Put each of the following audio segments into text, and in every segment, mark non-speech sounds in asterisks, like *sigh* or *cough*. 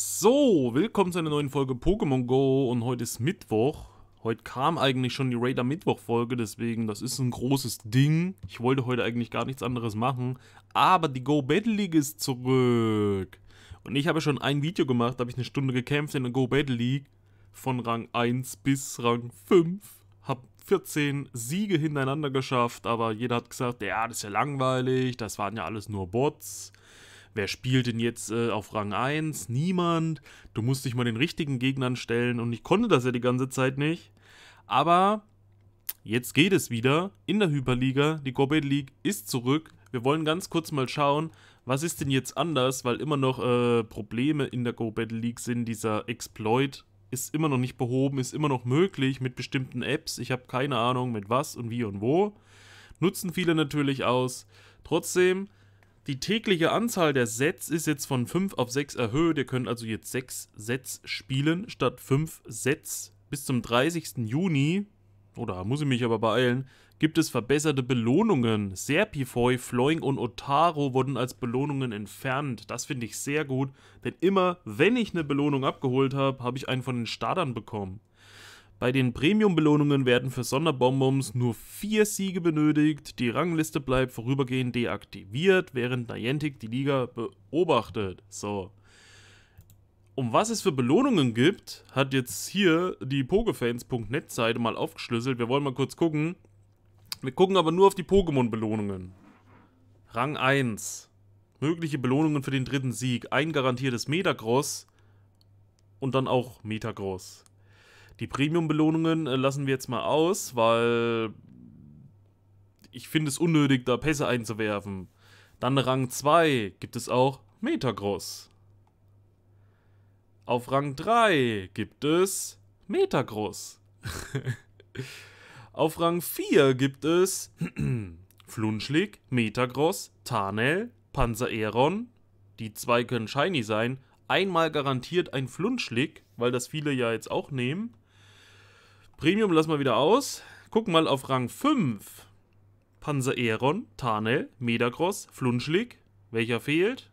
So, willkommen zu einer neuen Folge Pokémon Go und heute ist Mittwoch. Heute kam eigentlich schon die Raider Mittwoch Folge, deswegen das ist ein großes Ding. Ich wollte heute eigentlich gar nichts anderes machen, aber die Go Battle League ist zurück. Und ich habe schon ein Video gemacht, da habe ich eine Stunde gekämpft in der Go Battle League von Rang 1 bis Rang 5. Hab 14 Siege hintereinander geschafft, aber jeder hat gesagt, ja, das ist ja langweilig, das waren ja alles nur Bots wer spielt denn jetzt äh, auf Rang 1? Niemand. Du musst dich mal den richtigen Gegnern stellen und ich konnte das ja die ganze Zeit nicht. Aber jetzt geht es wieder in der Hyperliga. Die Gorbet League ist zurück. Wir wollen ganz kurz mal schauen, was ist denn jetzt anders, weil immer noch äh, Probleme in der Go Battle League sind. Dieser Exploit ist immer noch nicht behoben, ist immer noch möglich mit bestimmten Apps. Ich habe keine Ahnung mit was und wie und wo. Nutzen viele natürlich aus. Trotzdem, die tägliche Anzahl der Sets ist jetzt von 5 auf 6 erhöht. Ihr könnt also jetzt 6 Sets spielen statt 5 Sets. Bis zum 30. Juni, oder muss ich mich aber beeilen, gibt es verbesserte Belohnungen. Serpifoy, Floing und Otaro wurden als Belohnungen entfernt. Das finde ich sehr gut, denn immer wenn ich eine Belohnung abgeholt habe, habe ich einen von den Startern bekommen. Bei den Premium-Belohnungen werden für Sonderbonbons nur vier Siege benötigt. Die Rangliste bleibt vorübergehend deaktiviert, während Niantic die Liga beobachtet. So. Um was es für Belohnungen gibt, hat jetzt hier die pokefansnet Seite mal aufgeschlüsselt. Wir wollen mal kurz gucken. Wir gucken aber nur auf die Pokémon-Belohnungen. Rang 1. Mögliche Belohnungen für den dritten Sieg. Ein garantiertes Metagross und dann auch Metagross. Die Premium-Belohnungen äh, lassen wir jetzt mal aus, weil ich finde es unnötig, da Pässe einzuwerfen. Dann Rang 2 gibt es auch Metagross. Auf Rang 3 gibt es Metagross. *laughs* Auf Rang 4 gibt es *clears throat* Flunschlig, Metagross, Tarnel, Aeron. Die zwei können shiny sein. Einmal garantiert ein Flunschlick, weil das viele ja jetzt auch nehmen. Premium lassen wir wieder aus. Gucken mal auf Rang 5. Panzer Aeron, Tarnel, Medacross, Flunschlik. Welcher fehlt?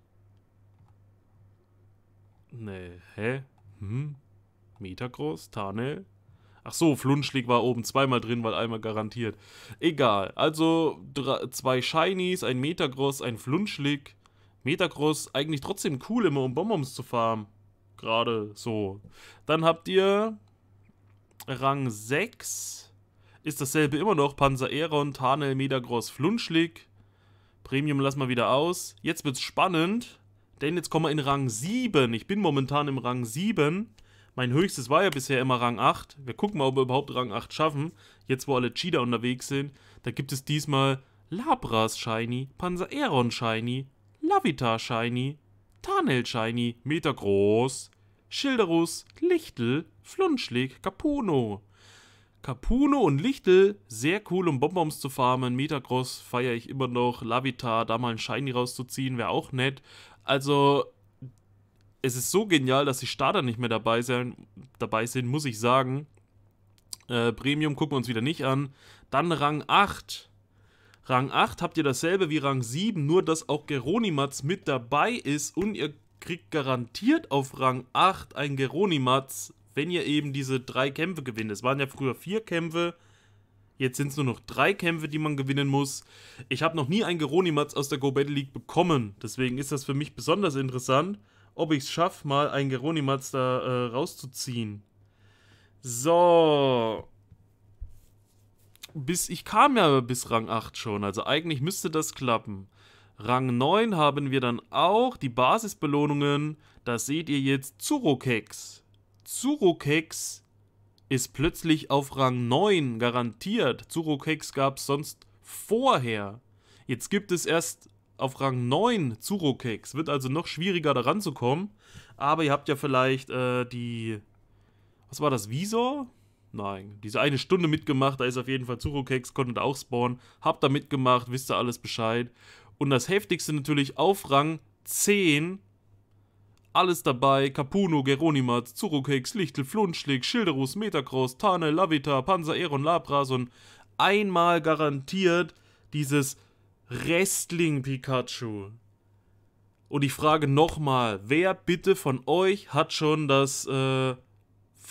Nee, hä? Hm? Metacross, Tarnel? Ach so, Flunschlig war oben zweimal drin, weil einmal garantiert. Egal, also zwei Shinies, ein Metacross, ein Flunschlik. Metacross, eigentlich trotzdem cool, immer um Bonbons zu farmen. Gerade so. Dann habt ihr Rang 6 ist dasselbe immer noch. Panzer Aeron, Tarnel, Medagross, Flunschlick. Premium lassen wir wieder aus. Jetzt wird es spannend, denn jetzt kommen wir in Rang 7. Ich bin momentan im Rang 7. Mein höchstes war ja bisher immer Rang 8. Wir gucken mal, ob wir überhaupt Rang 8 schaffen. Jetzt, wo alle Cheater unterwegs sind, da gibt es diesmal Labras Shiny, Panzer Aeron Shiny, Lavita Shiny, Tarnel Shiny, Metagross. Schilderus, Lichtel, Flunschlig, Capuno. Capuno und Lichtel, sehr cool, um Bonbons zu farmen. Metacross feiere ich immer noch. Lavita, da mal ein Shiny rauszuziehen, wäre auch nett. Also, es ist so genial, dass die Starter nicht mehr dabei, sein, dabei sind, muss ich sagen. Äh, Premium gucken wir uns wieder nicht an. Dann Rang 8. Rang 8 habt ihr dasselbe wie Rang 7, nur dass auch Geronimatz mit dabei ist und ihr kriegt garantiert auf Rang 8 ein Geronimatz, wenn ihr eben diese drei Kämpfe gewinnt. Es waren ja früher vier Kämpfe, jetzt sind es nur noch drei Kämpfe, die man gewinnen muss. Ich habe noch nie ein Geronimatz aus der Go Battle League bekommen, deswegen ist das für mich besonders interessant, ob ich es schaffe, mal ein Geronimatz da äh, rauszuziehen. So. Bis ich kam ja bis Rang 8 schon, also eigentlich müsste das klappen. Rang 9 haben wir dann auch die Basisbelohnungen. Da seht ihr jetzt. Zurokex. Zurokex ist plötzlich auf Rang 9 garantiert. Zurokex gab es sonst vorher. Jetzt gibt es erst auf Rang 9 Zurokex. Wird also noch schwieriger da ranzukommen. Aber ihr habt ja vielleicht äh, die... Was war das? Visor? Nein, diese eine Stunde mitgemacht, da ist auf jeden Fall Zurokex, konntet auch spawnen, habt da mitgemacht, wisst ihr alles Bescheid. Und das heftigste natürlich auf Rang 10. Alles dabei: Capuno, Geronimat, Zurukex, Lichtel, Flunschlick, Schilderus, Metacross, Tane, Lavita, Panzer, Eron, Labras und einmal garantiert dieses Wrestling Pikachu. Und ich frage nochmal: Wer bitte von euch hat schon das äh,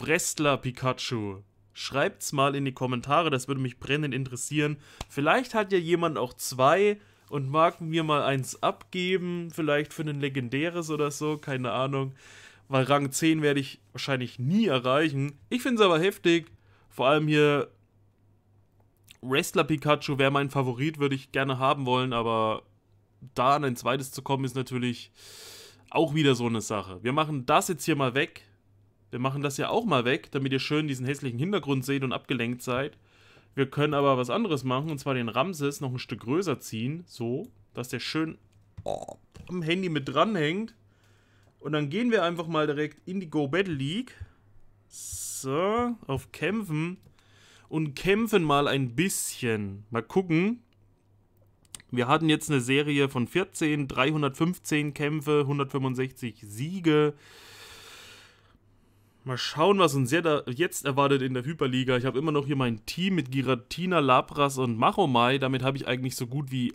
Wrestler Pikachu? Schreibt's mal in die Kommentare, das würde mich brennend interessieren. Vielleicht hat ja jemand auch zwei und mag mir mal eins abgeben, vielleicht für ein legendäres oder so, keine Ahnung. Weil Rang 10 werde ich wahrscheinlich nie erreichen. Ich finde es aber heftig. Vor allem hier Wrestler Pikachu wäre mein Favorit, würde ich gerne haben wollen, aber da an ein zweites zu kommen, ist natürlich auch wieder so eine Sache. Wir machen das jetzt hier mal weg. Wir machen das ja auch mal weg, damit ihr schön diesen hässlichen Hintergrund seht und abgelenkt seid. Wir können aber was anderes machen, und zwar den Ramses noch ein Stück größer ziehen, so, dass der schön am Handy mit dranhängt. Und dann gehen wir einfach mal direkt in die Go Battle League. So, auf Kämpfen. Und kämpfen mal ein bisschen. Mal gucken. Wir hatten jetzt eine Serie von 14, 315 Kämpfe, 165 Siege. Mal schauen, was uns jetzt erwartet in der Hyperliga. Ich habe immer noch hier mein Team mit Giratina, Lapras und Machomai. Damit habe ich eigentlich so gut wie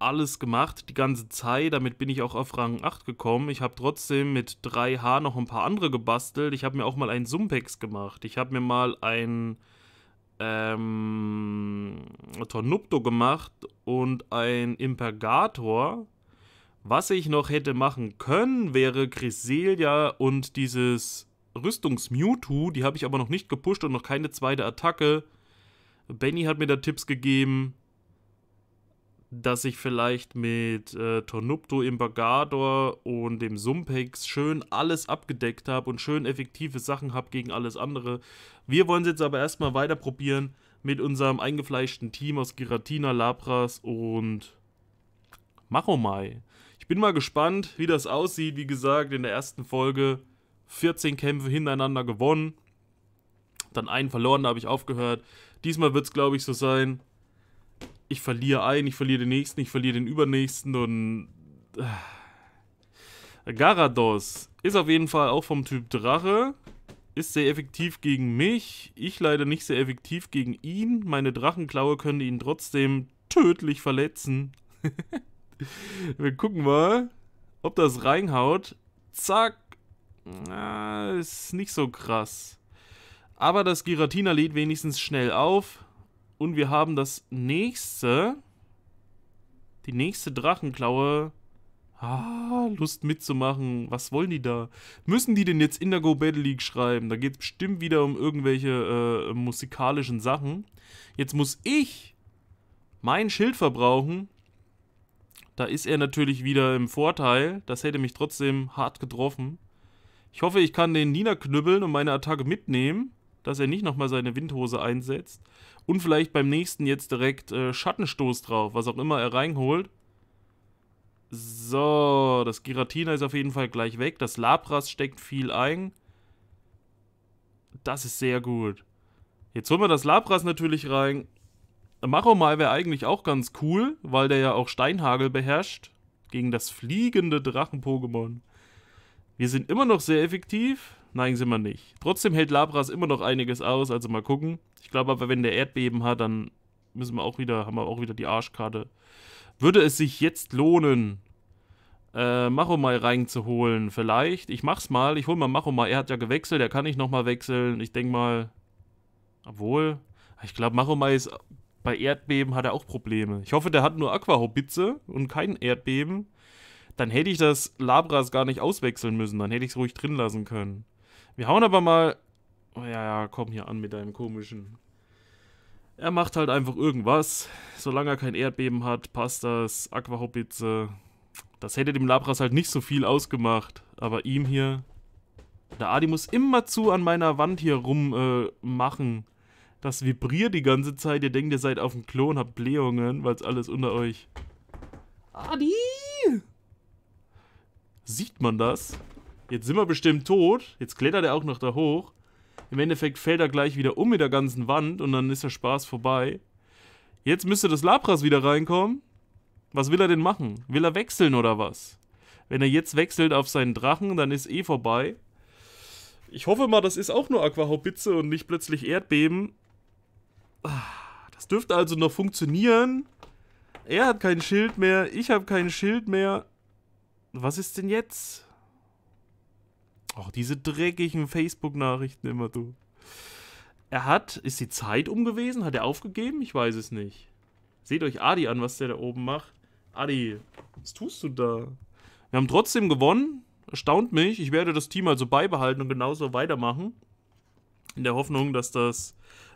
alles gemacht, die ganze Zeit. Damit bin ich auch auf Rang 8 gekommen. Ich habe trotzdem mit 3H noch ein paar andere gebastelt. Ich habe mir auch mal einen Sumpex gemacht. Ich habe mir mal ein ähm, Tornupto gemacht und ein Impergator. Was ich noch hätte machen können, wäre Griselia und dieses Rüstungs-Mewtwo. Die habe ich aber noch nicht gepusht und noch keine zweite Attacke. Benny hat mir da Tipps gegeben, dass ich vielleicht mit äh, Tornupto, Imbagador und dem Sumpex schön alles abgedeckt habe und schön effektive Sachen habe gegen alles andere. Wir wollen es jetzt aber erstmal weiter probieren mit unserem eingefleischten Team aus Giratina, Lapras und Machomai. Ich bin mal gespannt, wie das aussieht. Wie gesagt, in der ersten Folge 14 Kämpfe hintereinander gewonnen. Dann einen verloren, da habe ich aufgehört. Diesmal wird es, glaube ich, so sein. Ich verliere einen, ich verliere den nächsten, ich verliere den übernächsten und... Äh, Garados ist auf jeden Fall auch vom Typ Drache. Ist sehr effektiv gegen mich. Ich leider nicht sehr effektiv gegen ihn. Meine Drachenklaue könnte ihn trotzdem tödlich verletzen. *laughs* Wir gucken mal, ob das reinhaut. Zack. Na, ist nicht so krass. Aber das Giratina lädt wenigstens schnell auf. Und wir haben das nächste. Die nächste Drachenklaue. Ah, Lust mitzumachen. Was wollen die da? Müssen die denn jetzt Indigo Battle League schreiben? Da geht es bestimmt wieder um irgendwelche äh, musikalischen Sachen. Jetzt muss ich mein Schild verbrauchen, da ist er natürlich wieder im Vorteil. Das hätte mich trotzdem hart getroffen. Ich hoffe, ich kann den knüppeln und meine Attacke mitnehmen, dass er nicht nochmal seine Windhose einsetzt. Und vielleicht beim nächsten jetzt direkt äh, Schattenstoß drauf, was auch immer er reinholt. So, das Giratina ist auf jeden Fall gleich weg. Das Labras steckt viel ein. Das ist sehr gut. Jetzt holen wir das Labras natürlich rein. Machomai wäre eigentlich auch ganz cool, weil der ja auch Steinhagel beherrscht. Gegen das fliegende Drachen-Pokémon. Wir sind immer noch sehr effektiv. Nein, sind wir nicht. Trotzdem hält Labras immer noch einiges aus, also mal gucken. Ich glaube aber, wenn der Erdbeben hat, dann müssen wir auch wieder, haben wir auch wieder die Arschkarte. Würde es sich jetzt lohnen, äh, Machomai reinzuholen? Vielleicht. Ich mach's mal. Ich hol mal Machomai. Er hat ja gewechselt, er kann nicht nochmal wechseln. Ich denk mal. Obwohl. Ich glaube, Machomai ist bei Erdbeben hat er auch Probleme. Ich hoffe, der hat nur Aquahobitze und kein Erdbeben. Dann hätte ich das Labras gar nicht auswechseln müssen. Dann hätte ich es ruhig drin lassen können. Wir hauen aber mal... Oh ja, ja, komm hier an mit deinem komischen. Er macht halt einfach irgendwas. Solange er kein Erdbeben hat, passt das. Aquahobitze. Das hätte dem Labras halt nicht so viel ausgemacht. Aber ihm hier... Der Adi muss immer zu an meiner Wand hier rummachen. Äh, das vibriert die ganze Zeit. Ihr denkt, ihr seid auf dem Klon, habt Blähungen, weil es alles unter euch. Adi! Sieht man das? Jetzt sind wir bestimmt tot. Jetzt klettert er auch noch da hoch. Im Endeffekt fällt er gleich wieder um mit der ganzen Wand und dann ist der Spaß vorbei. Jetzt müsste das Labras wieder reinkommen. Was will er denn machen? Will er wechseln oder was? Wenn er jetzt wechselt auf seinen Drachen, dann ist eh vorbei. Ich hoffe mal, das ist auch nur Aquahaubitze und nicht plötzlich Erdbeben. Das dürfte also noch funktionieren. Er hat kein Schild mehr. Ich habe kein Schild mehr. Was ist denn jetzt? Auch diese dreckigen Facebook-Nachrichten immer, du. Er hat, ist die Zeit um gewesen? Hat er aufgegeben? Ich weiß es nicht. Seht euch Adi an, was der da oben macht. Adi, was tust du da? Wir haben trotzdem gewonnen. Erstaunt mich. Ich werde das Team also beibehalten und genauso weitermachen. In der Hoffnung, dass das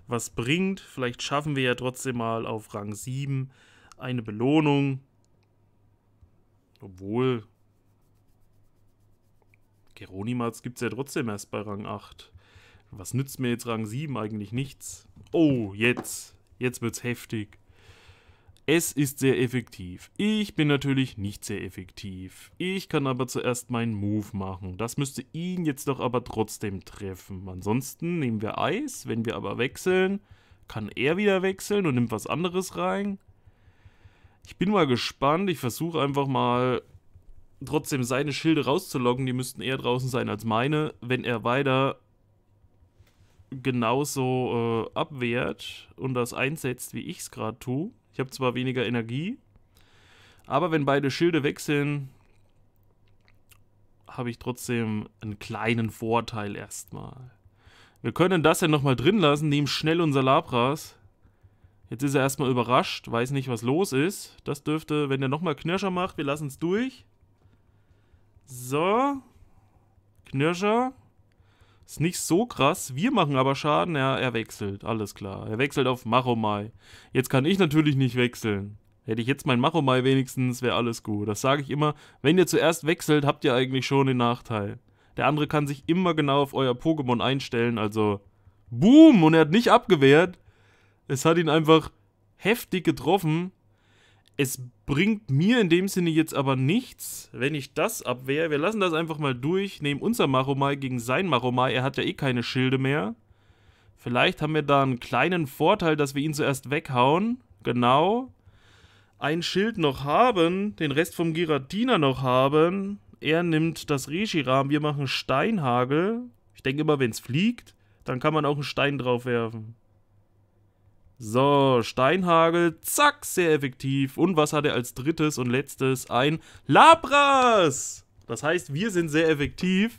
was bringt. Vielleicht schaffen wir ja trotzdem mal auf Rang 7 eine Belohnung. Obwohl, Geronimats gibt es ja trotzdem erst bei Rang 8. Was nützt mir jetzt Rang 7 eigentlich nichts? Oh, jetzt. Jetzt wird's heftig. Es ist sehr effektiv. Ich bin natürlich nicht sehr effektiv. Ich kann aber zuerst meinen Move machen. Das müsste ihn jetzt doch aber trotzdem treffen. Ansonsten nehmen wir Eis. Wenn wir aber wechseln, kann er wieder wechseln und nimmt was anderes rein. Ich bin mal gespannt. Ich versuche einfach mal trotzdem seine Schilde rauszuloggen. Die müssten eher draußen sein als meine. Wenn er weiter genauso äh, abwehrt und das einsetzt, wie ich es gerade tue, ich habe zwar weniger Energie, aber wenn beide Schilde wechseln, habe ich trotzdem einen kleinen Vorteil erstmal. Wir können das ja nochmal drin lassen, nehmen schnell unser Labras. Jetzt ist er erstmal überrascht, weiß nicht, was los ist. Das dürfte, wenn er nochmal Knirscher macht, wir lassen es durch. So. Knirscher. Ist nicht so krass. Wir machen aber Schaden. Ja, er wechselt. Alles klar. Er wechselt auf Machomai. Jetzt kann ich natürlich nicht wechseln. Hätte ich jetzt mein Machomai wenigstens, wäre alles gut. Das sage ich immer. Wenn ihr zuerst wechselt, habt ihr eigentlich schon den Nachteil. Der andere kann sich immer genau auf euer Pokémon einstellen. Also, boom! Und er hat nicht abgewehrt. Es hat ihn einfach heftig getroffen. Es bringt mir in dem Sinne jetzt aber nichts, wenn ich das abwehre. Wir lassen das einfach mal durch, nehmen unser Maromai gegen sein Maromai. Er hat ja eh keine Schilde mehr. Vielleicht haben wir da einen kleinen Vorteil, dass wir ihn zuerst weghauen. Genau. Ein Schild noch haben, den Rest vom Giratina noch haben. Er nimmt das Reshiram, wir machen Steinhagel. Ich denke immer, wenn es fliegt, dann kann man auch einen Stein drauf werfen. So, Steinhagel, zack, sehr effektiv. Und was hat er als drittes und letztes? Ein Labras! Das heißt, wir sind sehr effektiv.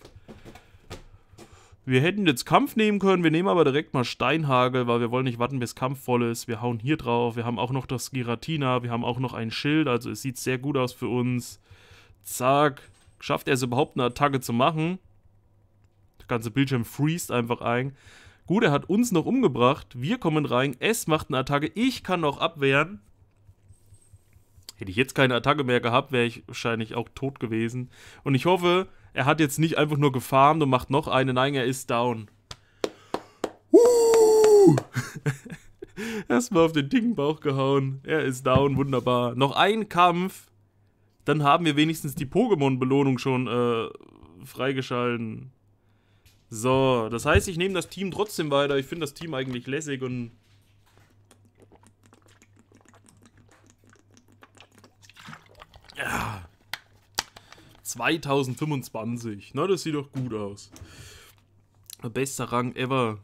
Wir hätten jetzt Kampf nehmen können, wir nehmen aber direkt mal Steinhagel, weil wir wollen nicht warten, bis Kampf voll ist. Wir hauen hier drauf, wir haben auch noch das Giratina, wir haben auch noch ein Schild, also es sieht sehr gut aus für uns. Zack. Schafft er es überhaupt, eine Attacke zu machen? Der ganze Bildschirm freest einfach ein. Gut, er hat uns noch umgebracht. Wir kommen rein. Es macht eine Attacke. Ich kann noch abwehren. Hätte ich jetzt keine Attacke mehr gehabt, wäre ich wahrscheinlich auch tot gewesen. Und ich hoffe, er hat jetzt nicht einfach nur gefarmt und macht noch eine. Nein, er ist down. Uh! *laughs* Erstmal auf den dicken Bauch gehauen. Er ist down, wunderbar. Noch ein Kampf. Dann haben wir wenigstens die Pokémon-Belohnung schon äh, freigeschalten. So, das heißt, ich nehme das Team trotzdem weiter. Ich finde das Team eigentlich lässig und... Ja. 2025. Na, das sieht doch gut aus. Bester Rang ever.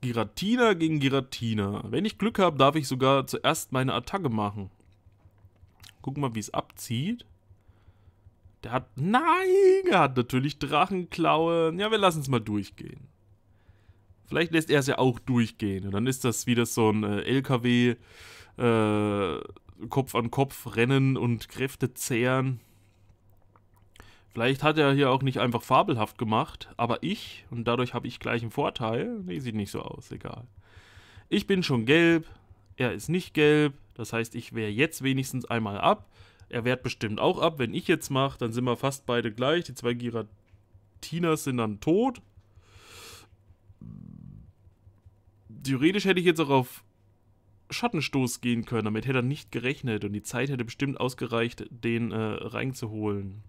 Giratina gegen Giratina. Wenn ich Glück habe, darf ich sogar zuerst meine Attacke machen. Guck mal, wie es abzieht. Der hat. Nein! Er hat natürlich Drachenklauen. Ja, wir lassen es mal durchgehen. Vielleicht lässt er es ja auch durchgehen. Und dann ist das wieder so ein äh, LKW. Äh, Kopf an Kopf rennen und Kräfte zehren. Vielleicht hat er hier auch nicht einfach fabelhaft gemacht, aber ich, und dadurch habe ich gleich einen Vorteil. Nee, sieht nicht so aus, egal. Ich bin schon gelb, er ist nicht gelb, das heißt, ich wehre jetzt wenigstens einmal ab. Er wehrt bestimmt auch ab. Wenn ich jetzt mache, dann sind wir fast beide gleich. Die zwei Giratinas sind dann tot. Theoretisch hätte ich jetzt auch auf Schattenstoß gehen können. Damit hätte er nicht gerechnet und die Zeit hätte bestimmt ausgereicht, den äh, reinzuholen.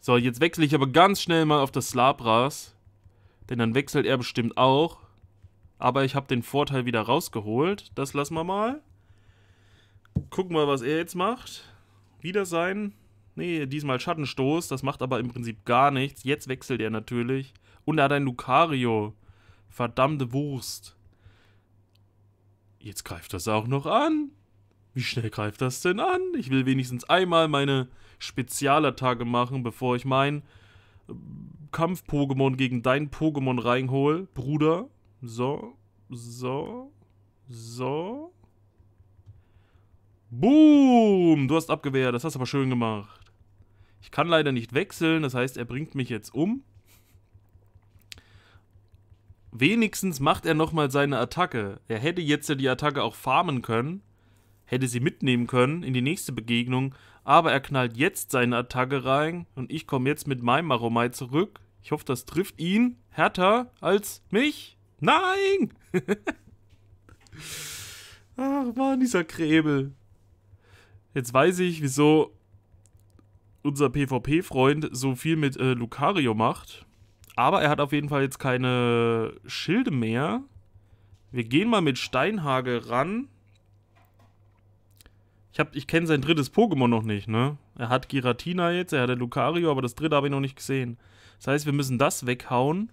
So, jetzt wechsle ich aber ganz schnell mal auf das Slabras. Denn dann wechselt er bestimmt auch. Aber ich habe den Vorteil wieder rausgeholt. Das lassen wir mal gucken wir, was er jetzt macht. Wieder sein. Nee, diesmal Schattenstoß. Das macht aber im Prinzip gar nichts. Jetzt wechselt er natürlich. Und er hat ein Lucario. Verdammte Wurst. Jetzt greift das auch noch an. Wie schnell greift das denn an? Ich will wenigstens einmal meine Spezialattacke machen, bevor ich mein äh, Kampf-Pokémon gegen dein Pokémon reinhole. Bruder. So. So. So. Boom! Du hast abgewehrt. Das hast du aber schön gemacht. Ich kann leider nicht wechseln. Das heißt, er bringt mich jetzt um. Wenigstens macht er nochmal seine Attacke. Er hätte jetzt ja die Attacke auch farmen können. Hätte sie mitnehmen können in die nächste Begegnung. Aber er knallt jetzt seine Attacke rein. Und ich komme jetzt mit meinem Maromai zurück. Ich hoffe, das trifft ihn härter als mich. Nein! *laughs* Ach man, dieser Krebel. Jetzt weiß ich, wieso unser PvP-Freund so viel mit äh, Lucario macht. Aber er hat auf jeden Fall jetzt keine Schilde mehr. Wir gehen mal mit Steinhagel ran. Ich, ich kenne sein drittes Pokémon noch nicht, ne? Er hat Giratina jetzt, er hat Lucario, aber das dritte habe ich noch nicht gesehen. Das heißt, wir müssen das weghauen.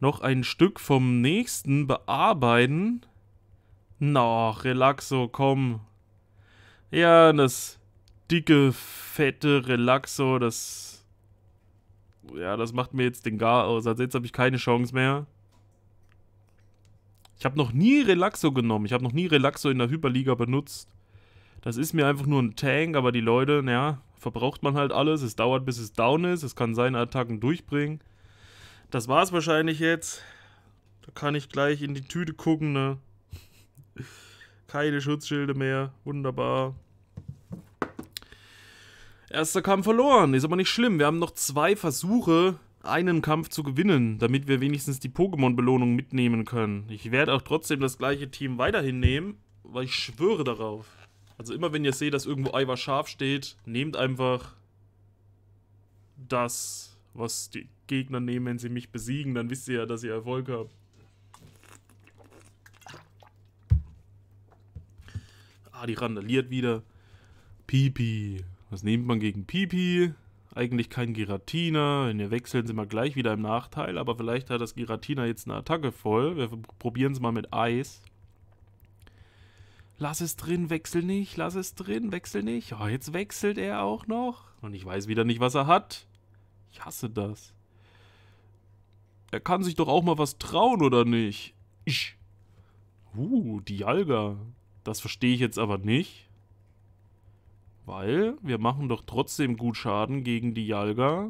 Noch ein Stück vom nächsten bearbeiten. Na, Relaxo, komm. Ja, das dicke, fette Relaxo, das. Ja, das macht mir jetzt den Gar aus. Also jetzt habe ich keine Chance mehr. Ich habe noch nie Relaxo genommen. Ich habe noch nie Relaxo in der Hyperliga benutzt. Das ist mir einfach nur ein Tank, aber die Leute, naja, verbraucht man halt alles. Es dauert, bis es down ist. Es kann seine Attacken durchbringen. Das war's wahrscheinlich jetzt. Da kann ich gleich in die Tüte gucken, ne? Keine Schutzschilde mehr. Wunderbar. Erster Kampf verloren, ist aber nicht schlimm. Wir haben noch zwei Versuche, einen Kampf zu gewinnen, damit wir wenigstens die Pokémon-Belohnung mitnehmen können. Ich werde auch trotzdem das gleiche Team weiterhin nehmen, weil ich schwöre darauf. Also immer wenn ihr seht, dass irgendwo Eiwar scharf steht, nehmt einfach das, was die Gegner nehmen, wenn sie mich besiegen. Dann wisst ihr ja, dass ihr Erfolg habt. Ah, die randaliert wieder. Pipi. Was nimmt man gegen Pipi? Eigentlich kein Giratina. Wenn wir wechseln, sind wir gleich wieder im Nachteil. Aber vielleicht hat das Giratina jetzt eine Attacke voll. Wir probieren es mal mit Eis. Lass es drin, wechsel nicht. Lass es drin, wechsel nicht. Oh, jetzt wechselt er auch noch. Und ich weiß wieder nicht, was er hat. Ich hasse das. Er kann sich doch auch mal was trauen, oder nicht? Ich. Uh, Dialga. Das verstehe ich jetzt aber nicht. Weil wir machen doch trotzdem gut Schaden gegen die Jalga.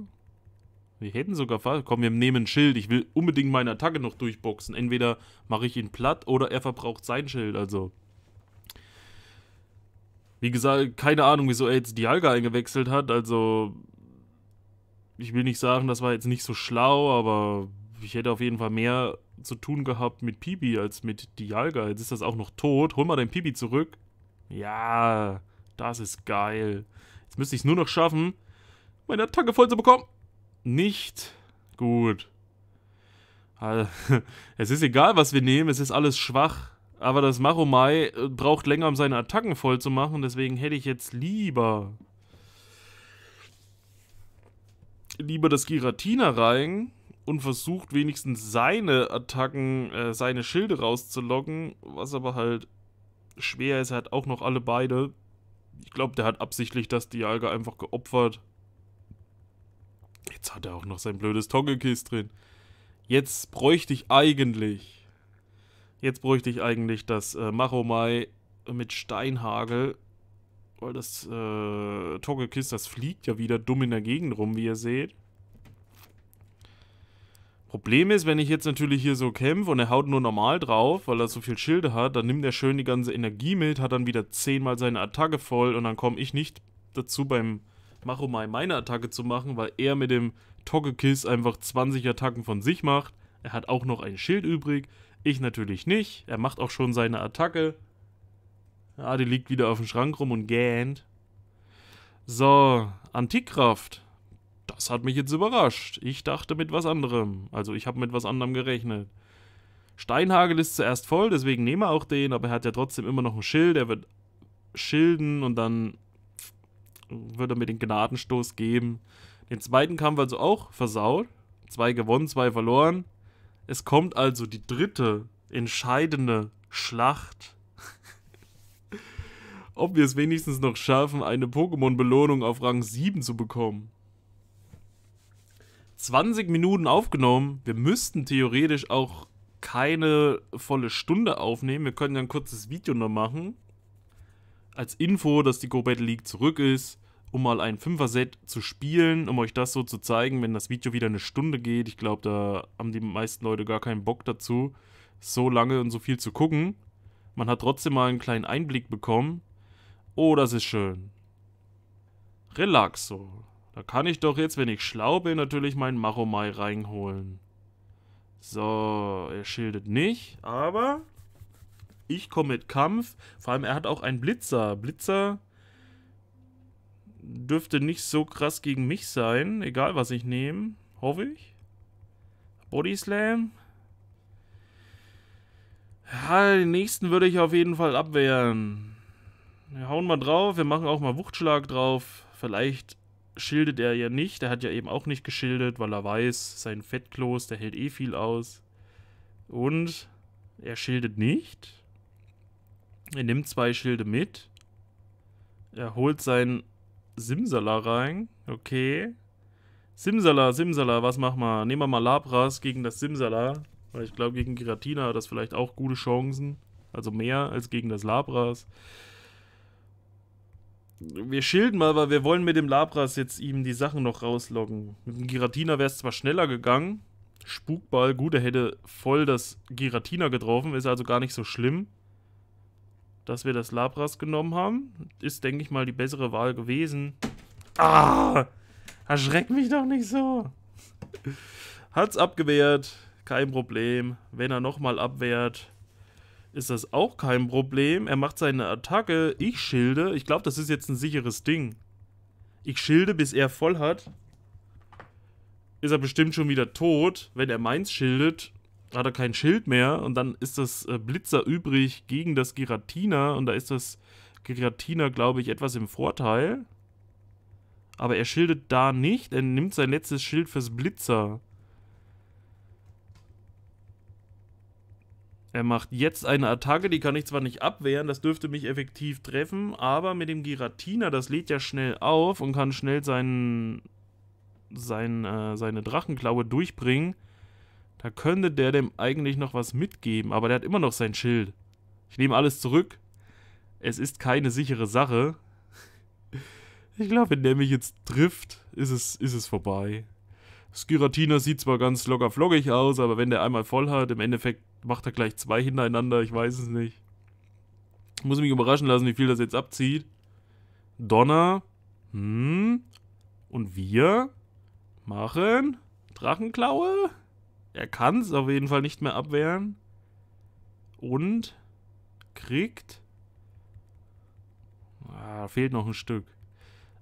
Wir hätten sogar fast... Komm, wir nehmen ein Schild. Ich will unbedingt meine Attacke noch durchboxen. Entweder mache ich ihn platt oder er verbraucht sein Schild. Also... Wie gesagt, keine Ahnung, wieso er jetzt Dialga eingewechselt hat. Also... Ich will nicht sagen, das war jetzt nicht so schlau, aber ich hätte auf jeden Fall mehr zu tun gehabt mit Pibi als mit Dialga. Jetzt ist das auch noch tot. Hol mal dein Pibi zurück. Ja. Das ist geil. Jetzt müsste ich es nur noch schaffen, meine Attacke voll zu bekommen. Nicht gut. Also, *laughs* es ist egal, was wir nehmen. Es ist alles schwach. Aber das Maromai äh, braucht länger, um seine Attacken voll zu machen. Deswegen hätte ich jetzt lieber... Lieber das Giratina rein und versucht wenigstens seine Attacken, äh, seine Schilde rauszulocken. Was aber halt schwer ist, er hat auch noch alle beide ich glaube, der hat absichtlich das Dialga einfach geopfert. Jetzt hat er auch noch sein blödes Tongekiss drin. Jetzt bräuchte ich eigentlich. Jetzt bräuchte ich eigentlich das äh, Machomai mit Steinhagel. Weil das äh, Togekiss, das fliegt ja wieder dumm in der Gegend rum, wie ihr seht. Problem ist, wenn ich jetzt natürlich hier so kämpfe und er haut nur normal drauf, weil er so viel Schilde hat, dann nimmt er schön die ganze Energie mit, hat dann wieder zehnmal seine Attacke voll und dann komme ich nicht dazu beim Machomai meine Attacke zu machen, weil er mit dem Togekiss einfach 20 Attacken von sich macht. Er hat auch noch ein Schild übrig, ich natürlich nicht. Er macht auch schon seine Attacke. Ah, die liegt wieder auf dem Schrank rum und gähnt. So, Antikkraft das hat mich jetzt überrascht. Ich dachte mit was anderem. Also ich habe mit was anderem gerechnet. Steinhagel ist zuerst voll, deswegen nehmen wir auch den, aber er hat ja trotzdem immer noch ein Schild. Er wird schilden und dann wird er mir den Gnadenstoß geben. Den zweiten Kampf also auch versaut. Zwei gewonnen, zwei verloren. Es kommt also die dritte entscheidende Schlacht. *laughs* Ob wir es wenigstens noch schaffen, eine Pokémon-Belohnung auf Rang 7 zu bekommen. 20 Minuten aufgenommen. Wir müssten theoretisch auch keine volle Stunde aufnehmen. Wir können ja ein kurzes Video noch machen. Als Info, dass die Go Battle League zurück ist, um mal ein Fünfer-Set zu spielen, um euch das so zu zeigen, wenn das Video wieder eine Stunde geht. Ich glaube, da haben die meisten Leute gar keinen Bock dazu, so lange und so viel zu gucken. Man hat trotzdem mal einen kleinen Einblick bekommen. Oh, das ist schön. Relaxo. Da kann ich doch jetzt, wenn ich schlau bin, natürlich meinen Maromai reinholen. So, er schildet nicht, aber ich komme mit Kampf. Vor allem, er hat auch einen Blitzer. Blitzer dürfte nicht so krass gegen mich sein, egal was ich nehme, hoffe ich. Body Slam. Ja, den nächsten würde ich auf jeden Fall abwehren. Wir hauen mal drauf, wir machen auch mal Wuchtschlag drauf. Vielleicht schildet er ja nicht. Er hat ja eben auch nicht geschildert, weil er weiß, sein Fettkloß, der hält eh viel aus. Und er schildet nicht. Er nimmt zwei Schilde mit. Er holt sein Simsala rein. Okay. Simsala, Simsala, was machen wir? Nehmen wir mal Labras gegen das Simsala. Weil ich glaube, gegen Giratina hat das vielleicht auch gute Chancen. Also mehr als gegen das Labras wir schilden mal, weil wir wollen mit dem Labras jetzt ihm die Sachen noch rausloggen. Mit dem Giratina wäre es zwar schneller gegangen. Spukball, gut, er hätte voll das Giratina getroffen, ist also gar nicht so schlimm. Dass wir das Labras genommen haben, ist, denke ich mal, die bessere Wahl gewesen. Ah! Erschreck mich doch nicht so! Hat's abgewehrt, kein Problem. Wenn er nochmal abwehrt, ist das auch kein Problem. Er macht seine Attacke. Ich schilde. Ich glaube, das ist jetzt ein sicheres Ding. Ich schilde, bis er voll hat. Ist er bestimmt schon wieder tot. Wenn er meins schildet, hat er kein Schild mehr. Und dann ist das äh, Blitzer übrig gegen das Giratina. Und da ist das Giratina, glaube ich, etwas im Vorteil. Aber er schildet da nicht. Er nimmt sein letztes Schild fürs Blitzer. Er macht jetzt eine Attacke, die kann ich zwar nicht abwehren, das dürfte mich effektiv treffen, aber mit dem Giratina, das lädt ja schnell auf und kann schnell seinen, sein, äh, seine Drachenklaue durchbringen. Da könnte der dem eigentlich noch was mitgeben, aber der hat immer noch sein Schild. Ich nehme alles zurück. Es ist keine sichere Sache. Ich glaube, wenn der mich jetzt trifft, ist es, ist es vorbei. Skiratina sieht zwar ganz locker floggig aus, aber wenn der einmal voll hat, im Endeffekt macht er gleich zwei hintereinander, ich weiß es nicht. Muss mich überraschen lassen, wie viel das jetzt abzieht. Donner. Hm. Und wir machen Drachenklaue. Er kann es auf jeden Fall nicht mehr abwehren. Und kriegt. Ah, fehlt noch ein Stück.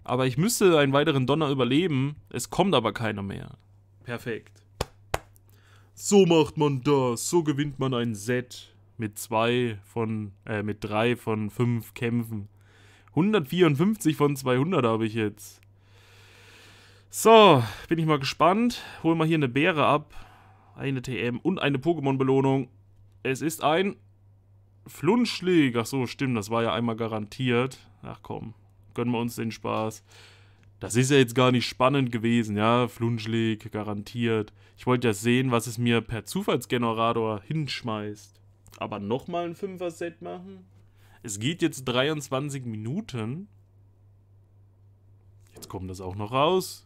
Aber ich müsste einen weiteren Donner überleben. Es kommt aber keiner mehr. Perfekt. So macht man das. So gewinnt man ein Set mit zwei von, äh, mit drei von fünf Kämpfen. 154 von 200 habe ich jetzt. So, bin ich mal gespannt. Holen wir hier eine Beere ab. Eine TM und eine Pokémon-Belohnung. Es ist ein Flunschlig. Ach so, stimmt, das war ja einmal garantiert. Ach komm, gönnen wir uns den Spaß das ist ja jetzt gar nicht spannend gewesen, ja, Flunschlig, garantiert. Ich wollte ja sehen, was es mir per Zufallsgenerator hinschmeißt. Aber nochmal ein Fünfer-Set machen? Es geht jetzt 23 Minuten. Jetzt kommt das auch noch raus.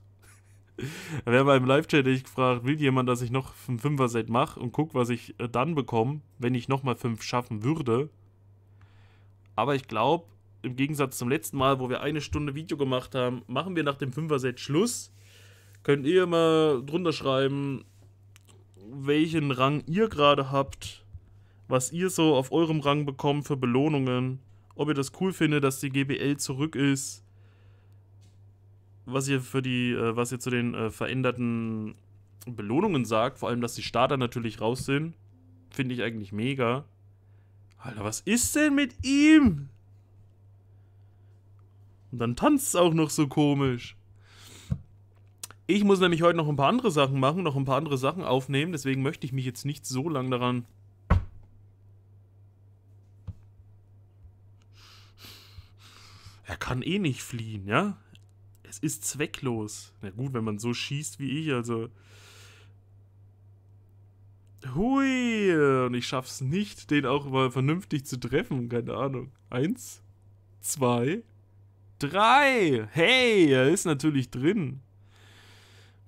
*laughs* da wäre mal im Live-Chat ich gefragt, will jemand, dass ich noch ein Fünfer-Set mache und guck, was ich äh, dann bekomme, wenn ich nochmal fünf schaffen würde. Aber ich glaube, im Gegensatz zum letzten Mal, wo wir eine Stunde Video gemacht haben, machen wir nach dem 5er-Set Schluss. Könnt ihr mal drunter schreiben, welchen Rang ihr gerade habt, was ihr so auf eurem Rang bekommt für Belohnungen, ob ihr das cool findet, dass die GBL zurück ist, was ihr für die, äh, was ihr zu den äh, veränderten Belohnungen sagt, vor allem, dass die Starter natürlich raus sind, finde ich eigentlich mega. Alter, was ist denn mit ihm? Und dann tanzt es auch noch so komisch. Ich muss nämlich heute noch ein paar andere Sachen machen, noch ein paar andere Sachen aufnehmen, deswegen möchte ich mich jetzt nicht so lang daran er kann eh nicht fliehen, ja? Es ist zwecklos. Na gut, wenn man so schießt wie ich, also. Hui! Und ich schaff's nicht, den auch mal vernünftig zu treffen. Keine Ahnung. Eins, zwei, 3. Hey, er ist natürlich drin.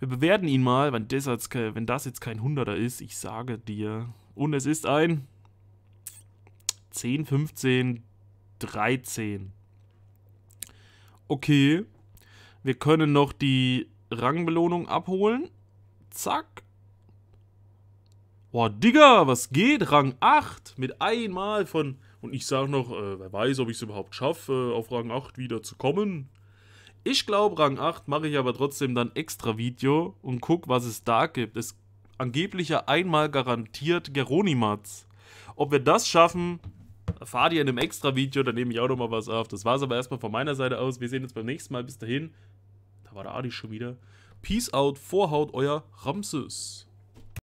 Wir bewerten ihn mal, wenn das jetzt, wenn das jetzt kein 100er ist. Ich sage dir. Und es ist ein 10, 15, 13. Okay. Wir können noch die Rangbelohnung abholen. Zack. Boah, Digga, was geht? Rang 8 mit einmal von und ich sage noch, äh, wer weiß, ob ich es überhaupt schaffe, äh, auf Rang 8 wieder zu kommen. Ich glaube, Rang 8 mache ich aber trotzdem dann extra Video und guck, was es da gibt. Es angeblicher einmal garantiert Geronimats. Ob wir das schaffen, erfahrt ihr in einem extra Video, da nehme ich auch nochmal was auf. Das war es aber erstmal von meiner Seite aus. Wir sehen uns beim nächsten Mal. Bis dahin. Da war der Adi schon wieder. Peace out, Vorhaut, euer Ramses.